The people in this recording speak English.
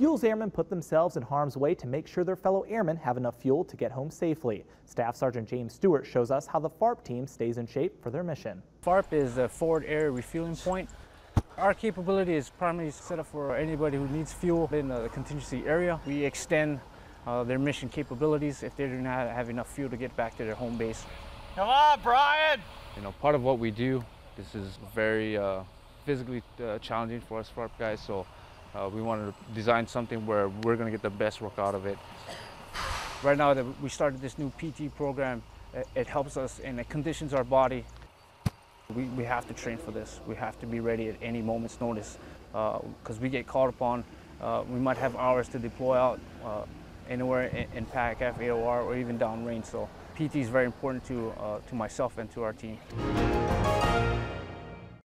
fuels airmen put themselves in harm's way to make sure their fellow airmen have enough fuel to get home safely. Staff Sergeant James Stewart shows us how the FARP team stays in shape for their mission. FARP is a Forward Air Refueling Point. Our capability is primarily set up for anybody who needs fuel in the contingency area. We extend uh, their mission capabilities if they do not have enough fuel to get back to their home base. Come on, Brian! You know, part of what we do, this is very uh, physically uh, challenging for us FARP guys, so uh, we wanted to design something where we're going to get the best work out of it. Right now that we started this new PT program, it helps us and it conditions our body. We, we have to train for this. We have to be ready at any moment's notice because uh, we get called upon. Uh, we might have hours to deploy out uh, anywhere in, in PAC, FAOR, or even downrange. So PT is very important to, uh, to myself and to our team.